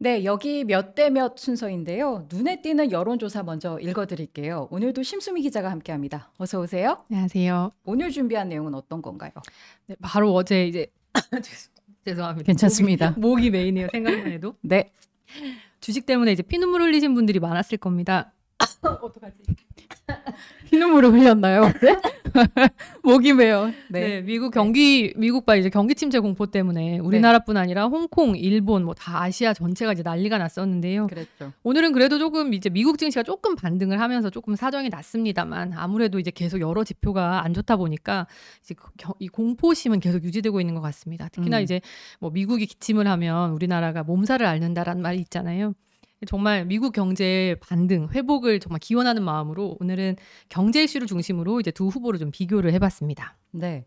네, 여기 몇 대 몇 순서인데요. 눈에 띄는 여론조사 먼저 읽어드릴게요. 오늘도 심수미 기자가 함께합니다. 어서 오세요. 안녕하세요. 오늘 준비한 내용은 어떤 건가요? 네, 바로 어제 이제 죄송- 합니다 괜찮습니다. 목이, 목이 메이네요. 생각만 해도. 네, 주식 때문에 이제 피눈물 흘리신 분들이 많았을 겁니다. 어떡하지? 흰눈물을 흘렸나요? 어 목이 메요. 네. 네. 미국 네. 경기 미국과 이제 경기 침체 공포 때문에 우리나라뿐 아니라 홍콩, 일본 뭐 다 아시아 전체가 이제 난리가 났었는데요. 그랬죠. 오늘은 그래도 조금 이제 미국 증시가 조금 반등을 하면서 조금 사정이 났습니다만 아무래도 이제 계속 여러 지표가 안 좋다 보니까 이제 그 이 공포심은 계속 유지되고 있는 것 같습니다. 특히나 음. 이제 뭐 미국이 기침을 하면 우리나라가 몸살을 앓는다라는 말이 있잖아요. 정말 미국 경제 의 반등, 회복을 정말 기원하는 마음으로 오늘은 경제 이슈를 중심으로 이제 두 후보를 좀 비교를 해봤습니다. 네.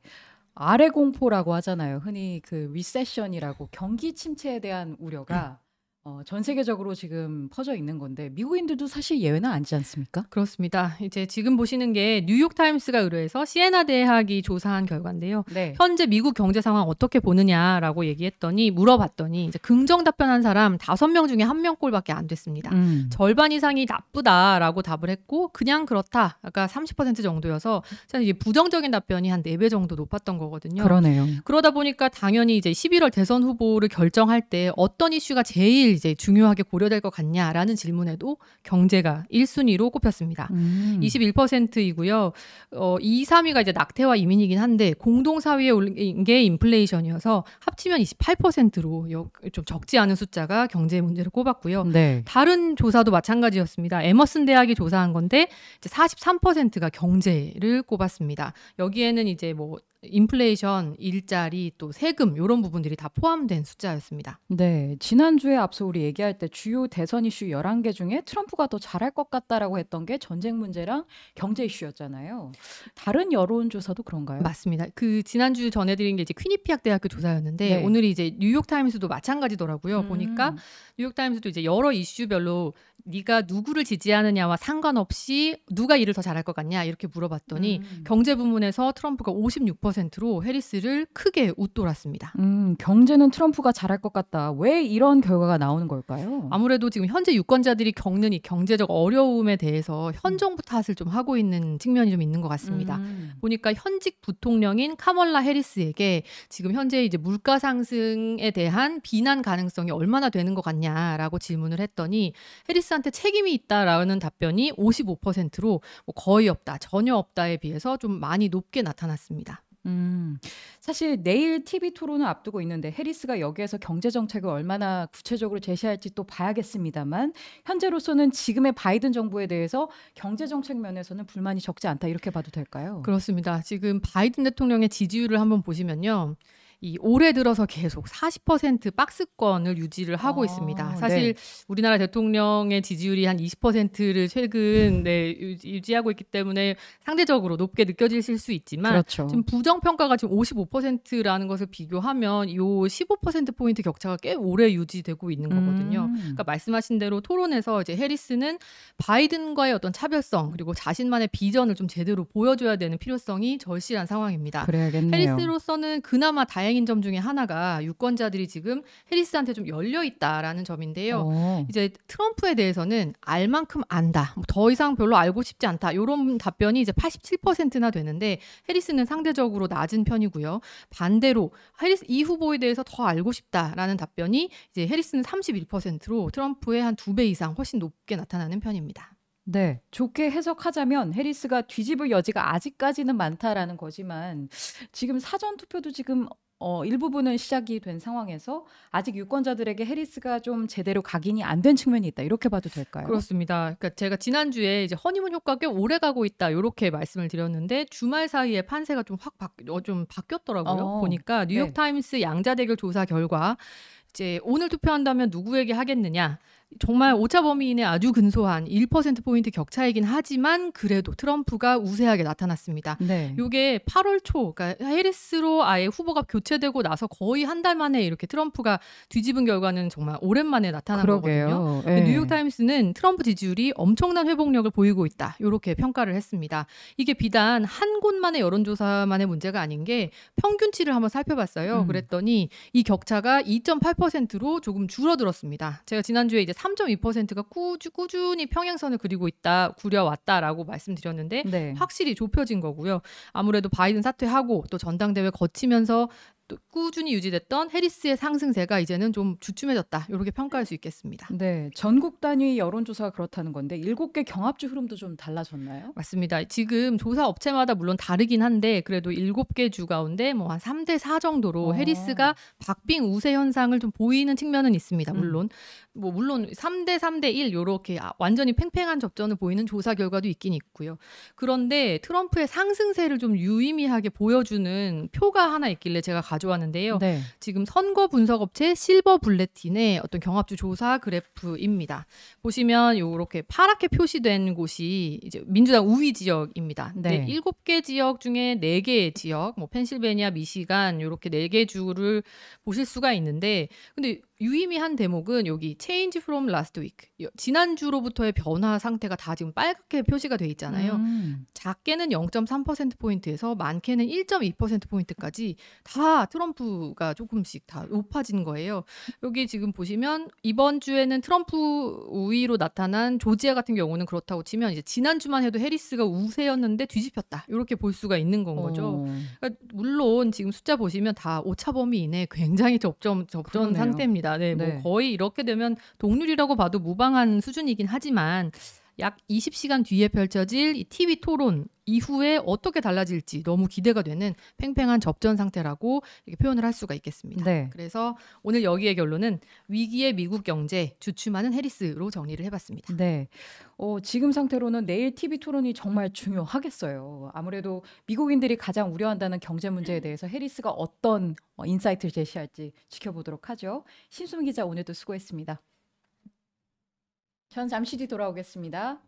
아래 공포라고 하잖아요. 흔히 그 리세션이라고 경기 침체에 대한 우려가 음. 어, 전 세계적으로 지금 퍼져 있는 건데 미국인들도 사실 예외는 아니지 않습니까? 그렇습니다. 이제 지금 보시는 게 뉴욕 타임스가 의뢰해서 시에나 대학이 조사한 결과인데요. 네. 현재 미국 경제 상황 어떻게 보느냐라고 얘기했더니 물어봤더니 이제 긍정 답변한 사람 다섯 명 중에 한 명꼴밖에 안 됐습니다. 음. 절반 이상이 나쁘다라고 답을 했고 그냥 그렇다. 아까 30% 정도여서 사실 이제 부정적인 답변이 한 네 배 정도 높았던 거거든요. 그러네요. 그러다 보니까 당연히 이제 11월 대선 후보를 결정할 때 어떤 이슈가 제일 제일 이제 중요하게 고려될 것 같냐라는 질문에도 경제가 1순위로 꼽혔습니다. 음. 21%이고요. 어, 2, 3위가 이제 낙태와 이민이긴 한데 공동 4위에 올린 게 인플레이션이어서 합치면 28%로 좀 적지 않은 숫자가 경제 문제를 꼽았고요. 네. 다른 조사도 마찬가지였습니다. 에머슨 대학이 조사한 건데 이제 43%가 경제를 꼽았습니다. 여기에는 이제 뭐 인플레이션, 일자리, 또 세금 이런 부분들이 다 포함된 숫자였습니다. 네, 지난주에 앞서 우리 얘기할 때 주요 대선 이슈 11개 중에 트럼프가 더 잘할 것 같다라고 했던 게 전쟁 문제랑 경제 이슈였잖아요. 다른 여론조사도 그런가요? 맞습니다. 그 지난주 전해드린 게 이제 퀸니피학 대학교 조사였는데 네. 오늘이 이제 뉴욕 타임스도 마찬가지더라고요. 음. 보니까 뉴욕 타임스도 이제 여러 이슈별로 네가 누구를 지지하느냐와 상관없이 누가 일을 더 잘할 것 같냐 이렇게 물어봤더니 음. 경제 부문에서 트럼프가 56% 100%로 해리스를 크게 웃돌았습니다. 음, 경제는 트럼프가 잘할 것 같다. 왜 이런 결과가 나오는 걸까요? 아무래도 지금 현재 유권자들이 겪는 이 경제적 어려움에 대해서 현 음. 정부 탓을 좀 하고 있는 측면이 좀 있는 것 같습니다. 음. 보니까 현직 부통령인 카멀라 해리스에게 지금 현재 이제 물가 상승에 대한 비난 가능성이 얼마나 되는 것 같냐라고 질문을 했더니 해리스한테 책임이 있다라는 답변이 55%로 뭐 거의 없다, 전혀 없다에 비해서 좀 많이 높게 나타났습니다. 음. 사실 내일 TV 토론을 앞두고 있는데 해리스가 여기에서 경제 정책을 얼마나 구체적으로 제시할지 또 봐야겠습니다만 현재로서는 지금의 바이든 정부에 대해서 경제 정책 면에서는 불만이 적지 않다 이렇게 봐도 될까요? 그렇습니다. 지금 바이든 대통령의 지지율을 한번 보시면요. 이 올해 들어서 계속 40% 박스권을 유지를 하고 아, 있습니다. 네. 사실 네. 우리나라 대통령의 지지율이 한 20%를 최근 네, 유지하고 있기 때문에 상대적으로 높게 느껴지실 수 있지만 그렇죠. 지금 부정 평가가 지금 55%라는 것을 비교하면 요15% 포인트 격차가 꽤 오래 유지되고 있는 음. 거거든요. 음. 그러니까 말씀하신 대로 토론에서 이제 해리스는 바이든과의 어떤 차별성 그리고 자신만의 비전을 좀 제대로 보여줘야 되는 필요성이 절실한 상황입니다. 그래야겠네요. 해리스로서는 그나마 다행 다행인 점 중에 하나가 유권자들이 지금 해리스한테 좀 열려 있다라는 점인데요. 오. 어. 이제 트럼프에 대해서는 알 만큼 안다. 뭐 더 이상 별로 알고 싶지 않다. 이런 답변이 이제 87%나 되는데 해리스는 상대적으로 낮은 편이고요. 반대로 해리스 이 후보에 대해서 더 알고 싶다라는 답변이 이제 해리스는 31%로 트럼프의 한 두 배 이상 훨씬 높게 나타나는 편입니다. 네. 좋게 해석하자면 해리스가 뒤집을 여지가 아직까지는 많다라는 거지만 지금 사전 투표도 지금 어, 일부분은 시작이 된 상황에서 아직 유권자들에게 해리스가 좀 제대로 각인이 안 된 측면이 있다 이렇게 봐도 될까요? 그렇습니다. 그러니까 제가 지난주에 이제 허니문 효과 꽤 오래 가고 있다 이렇게 말씀을 드렸는데 주말 사이에 판세가 좀확 어, 바뀌었더라고요. 어, 보니까 네. 뉴욕 타임스 네. 양자 대결 조사 결과 이제 오늘 투표한다면 누구에게 하겠느냐 정말 오차 범위인의 아주 근소한 1%포인트 격차이긴 하지만 그래도 트럼프가 우세하게 나타났습니다. 네. 요게 8월 초, 그러니까 해리스로 아예 후보가 교체되고 나서 거의 한 달 만에 이렇게 트럼프가 뒤집은 결과는 정말 오랜만에 나타난 그러게요. 거거든요. 네. 예. 뉴욕타임스는 트럼프 지지율이 엄청난 회복력을 보이고 있다. 이렇게 평가를 했습니다. 이게 비단 한 곳만의 여론조사만의 문제가 아닌 게 평균치를 한번 살펴봤어요. 음. 그랬더니 이 격차가 2.8%로 조금 줄어들었습니다. 제가 지난주에 이제 3.2%가 꾸주, 꾸준히 평행선을 그리고 있다, 구려왔다라고 말씀드렸는데 네. 확실히 좁혀진 거고요. 아무래도 바이든 사퇴하고 또 전당대회 거치면서 또 꾸준히 유지됐던 해리스의 상승세가 이제는 좀 주춤해졌다. 이렇게 평가할 수 있겠습니다. 네, 전국 단위 여론조사가 그렇다는 건데 일곱 개 경합주 흐름도 좀 달라졌나요? 맞습니다. 지금 조사 업체마다 물론 다르긴 한데 그래도 일곱 개 주 가운데 뭐 한 3대 4 정도로 오. 어. 해리스가 박빙 우세 현상을 좀 보이는 측면은 있습니다. 음. 물론 음. 뭐 물론 3대 3대 1이렇게 아, 완전히 팽팽한 접전을 보이는 조사 결과도 있긴 있고요. 그런데 트럼프의 상승세를 좀 유의미하게 보여주는 표가 하나 있길래 제가 가지고 가져왔는데요. 네. 지금 선거 분석 업체 실버 블레틴의 어떤 경합주 조사 그래프입니다. 보시면 이렇게 파랗게 표시된 곳이 이제 민주당 우위 지역입니다. 네. 일곱 개 지역 중에 네개 지역, 뭐 펜실베니아, 미시간 이렇게네 개 주를 보실 수가 있는데 근데 유의미한 대목은 여기 Change from last week 지난주로부터의 변화 상태가 다 지금 빨갛게 표시가 돼 있잖아요. 음. 작게는 0.3% 포인트에서 많게는 1.2% 포인트까지 다 트럼프가 조금씩 다 높아진 거예요. 여기 지금 보시면 이번 주에는 트럼프 우위로 나타난 조지아 같은 경우는 그렇다고 치면 이제 지난주만 해도 해리스가 우세였는데 뒤집혔다. 이렇게 볼 수가 있는 건 거죠. 어. 그러니까 물론 지금 숫자 보시면 다 오차범위 이내 굉장히 접점 접전 그러네요. 상태입니다. 네, 뭐 네, 뭐 거의 이렇게 되면 동률이라고 봐도 무방한 수준이긴 하지만 약 20시간 뒤에 펼쳐질 이 TV 토론 이후에 어떻게 달라질지 너무 기대가 되는 팽팽한 접전 상태라고 이렇게 표현을 할 수가 있겠습니다. 네. 그래서 오늘 여기에 결론은 위기의 미국 경제 주춤하는 해리스로 정리를 해봤습니다. 네. 어, 지금 상태로는 내일 TV 토론이 정말 중요하겠어요. 아무래도 미국인들이 가장 우려한다는 경제 문제에 대해서 해리스가 어떤 인사이트를 제시할지 지켜보도록 하죠. 신수민 기자 오늘도 수고했습니다. 전 잠시 뒤 돌아오겠습니다.